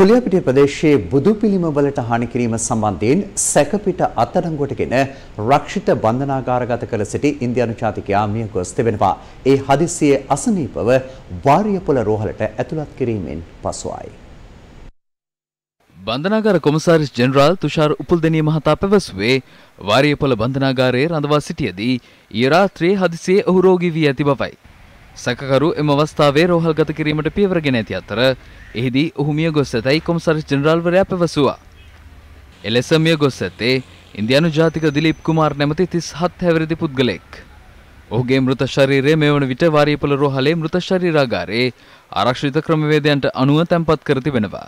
කුලියපිටිය ප්‍රදේශයේ බුදු පිළිම වලට හානි කිරීම සම්බන්ධයෙන් සැකපිට අත්අඩංගුවටගෙන රක්ෂිත බන්ධනාගාරගත කළ සිටි ඉන්දියානු ජාතිකයා මිය ගොස් තිබෙනවා. ඒ හදිසියේ අසනීපව වාරියපොළ රෝහලට ඇතුළත් කිරීමෙන් පසුයි. බන්ධනාගාර කොමසාරිස් ජෙනරාල් තුෂාර් උපුල්දෙනී මහතා පැවසුවේ වාරියපොළ බන්ධනාගාරයේ රඳවා සිටියදී ඊ රාත්‍රියේ හදිසියේ ඔහු රෝගී වී ඇති බවයි. සැකකරු එම අවස්ථාවේ රෝහල් ගත කිරීමට පියවරගෙන ඇති අතර එහිදී ඔහු මිය ගොස් ඇතැයි කොමසාරිස් ජනරාල්වරයා පැවසුවා. එලෙස මිය ගොස් ඇත්තේ ඉන්දියානු ජාතික දිලීප් කුමාර් නැමති තිස් හත් හැවිරිදි පුද්ගලෙක්. ඔහුගේ මෘත ශරීරය මේ වන විට වාරියපල රෝහලේ මෘත ශරීරාගාරයේ ආරක්ෂිත ක්‍රමවේදයන්ට අනුව තැන්පත් කර තිබෙනවා.